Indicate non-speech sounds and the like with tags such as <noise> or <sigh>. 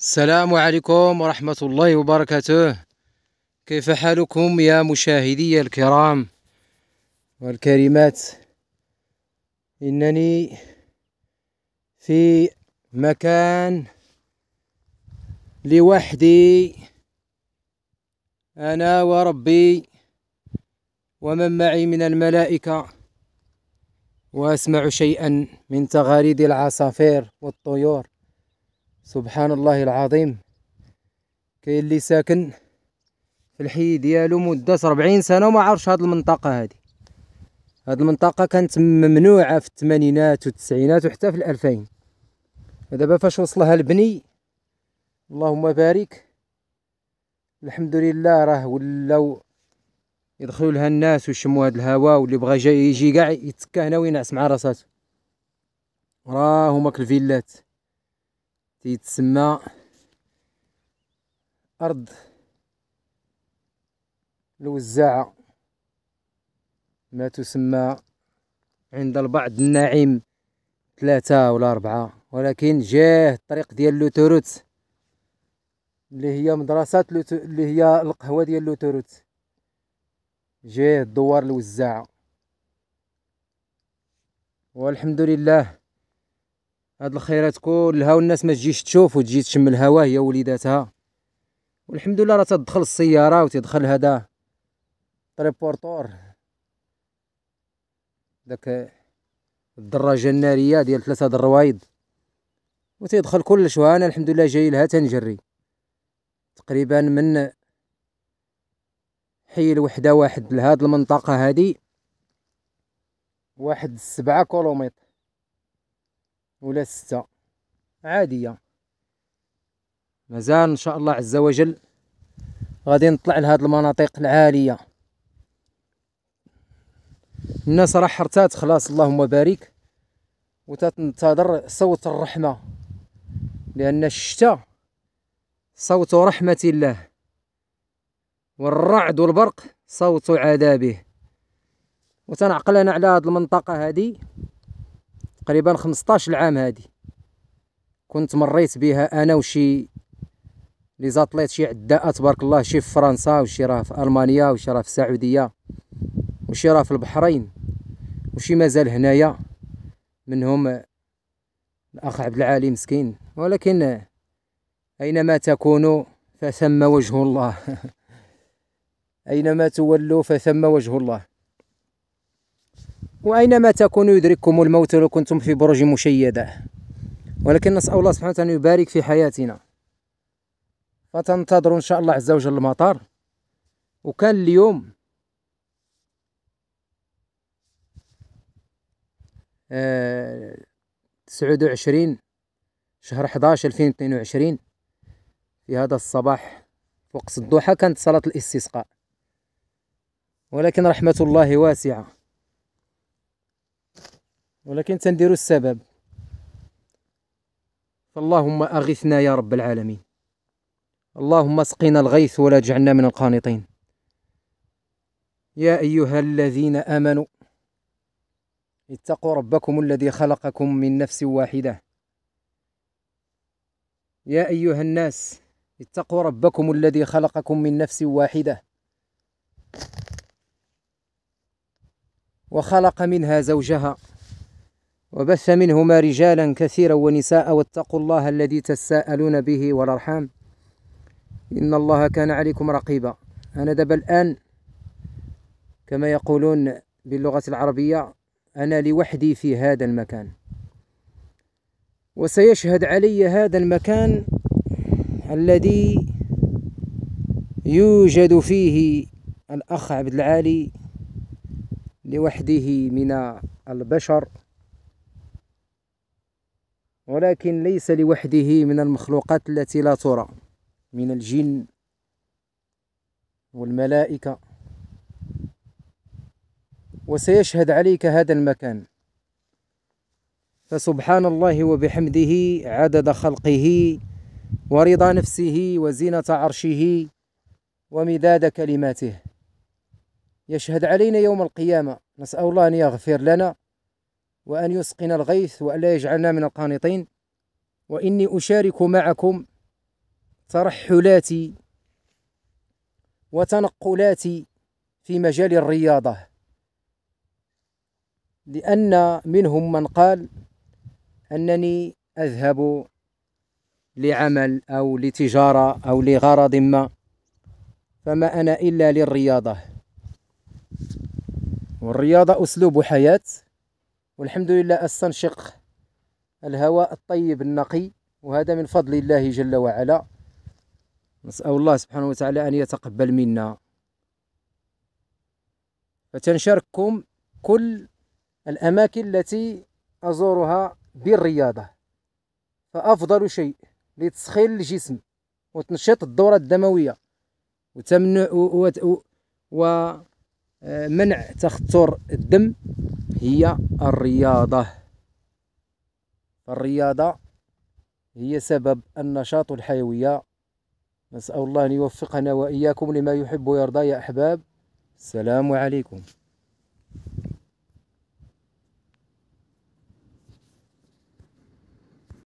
السلام عليكم ورحمة الله وبركاته كيف حالكم يا مشاهدي الكرام والكريمات إنني في مكان لوحدي أنا وربي ومن معي من الملائكة وأسمع شيئا من تغاريد العصافير والطيور سبحان الله العظيم كاين اللي ساكن في الحي ديالو مدة 40 سنة وما عرفش هاد المنطقة هادي هاد المنطقة كانت ممنوعة في الثمانينات والتسعينات وحتى في الألفين ودابا فاش وصلها البني اللهم بارك الحمد لله راه ولاو يدخلوا لها الناس ويشموا هاد الهواء واللي بغى يجي كاع يتكا هنا وينعس مع راساتو راه هما الفيلات تيتسمى أرض الوزاعة ما تسمى عند البعض الناعم ثلاثة ولا أربعة ولكن جاه الطريق ديال لوتوروت اللي هي مدرسة لوتو... اللي هي القهوة ديال لوتوروت جاه دوار الوزاعة والحمد لله هاد الخيرات كلها والناس ما تجيش تشوف وتجي تشم الهوا هي وليداتها والحمد لله راه تدخل السياره وتدخل هذا تريبورتور داك الدراجه الناريه ديال ثلاثه دروايد وتيدخل كلش وانا الحمد لله جاي لها تنجري تقريبا من حي الوحده واحد لهاد المنطقه هادي واحد سبعة كيلومتر ولا ستة عادية مازال ان شاء الله عز وجل غادي نطلع لهاد المناطق العالية الناس راه حرتات خلاص اللهم بارك وتنتظر صوت الرحمة لأن الشتاء صوت رحمة الله والرعد والبرق صوت عذابه وتنعقل انا على هاد المنطقه هادي تقريبا 15 عام هادي كنت مريت بها انا وشي لي زاتليت شي عداء تبارك الله شي في فرنسا وشي راه في المانيا وشي راه في السعوديه وشي راه في البحرين وشي مازال هنايا منهم الاخ عبد العالي مسكين ولكن اينما تكونوا فثم وجه الله <laughs> اينما تولوا فثم وجه الله وأينما تكونوا يدرككم الموت لو كنتم في برج مشيدة ولكن نسأل الله سبحانه وتعالى أن يبارك في حياتنا فتنتظروا إن شاء الله عز وجل المطار وكان اليوم آه، تسعود وعشرين شهر حداش ألفين اثنين وعشرين في هذا الصباح وقت الضحى كانت صلاة الاستسقاء ولكن رحمة الله واسعة ولكن تنديروا السبب فاللهم أغثنا يا رب العالمين اللهم اسقنا الغيث ولا تجعلنا من القانطين يا أيها الذين آمنوا اتقوا ربكم الذي خلقكم من نفس واحدة يا أيها الناس اتقوا ربكم الذي خلقكم من نفس واحدة وخلق منها زوجها وبث منهما رجالا كثيرا ونساء واتقوا الله الذي تساءلون به والارحام ان الله كان عليكم رقيبا انا دابا الان كما يقولون باللغه العربيه انا لوحدي في هذا المكان وسيشهد علي هذا المكان الذي يوجد فيه الأخ عبد العالي لوحده من البشر ولكن ليس لوحده من المخلوقات التي لا ترى من الجن والملائكة وسيشهد عليك هذا المكان فسبحان الله وبحمده عدد خلقه ورضا نفسه وزينة عرشه ومداد كلماته يشهد علينا يوم القيامة نسأل الله أن يغفر لنا وأن يسقنا الغيث وأن لا يجعلنا من القانطين وإني أشارك معكم ترحلاتي وتنقلاتي في مجال الرياضة لأن منهم من قال أنني أذهب لعمل أو لتجارة أو لغرض ما فما أنا إلا للرياضة والرياضة أسلوب حياة والحمد لله أستنشق الهواء الطيب النقي وهذا من فضل الله جل وعلا نسأل الله سبحانه وتعالى أن يتقبل منا فتنشرككم كل الأماكن التي أزورها بالرياضة فأفضل شيء لتسخين الجسم وتنشيط الدورة الدموية وتمنع ومنع تخثر الدم هي الرياضة الرياضة هي سبب النشاط الحيوية نسأل الله أن يوفقنا وإياكم لما يحب ويرضى يا أحباب السلام عليكم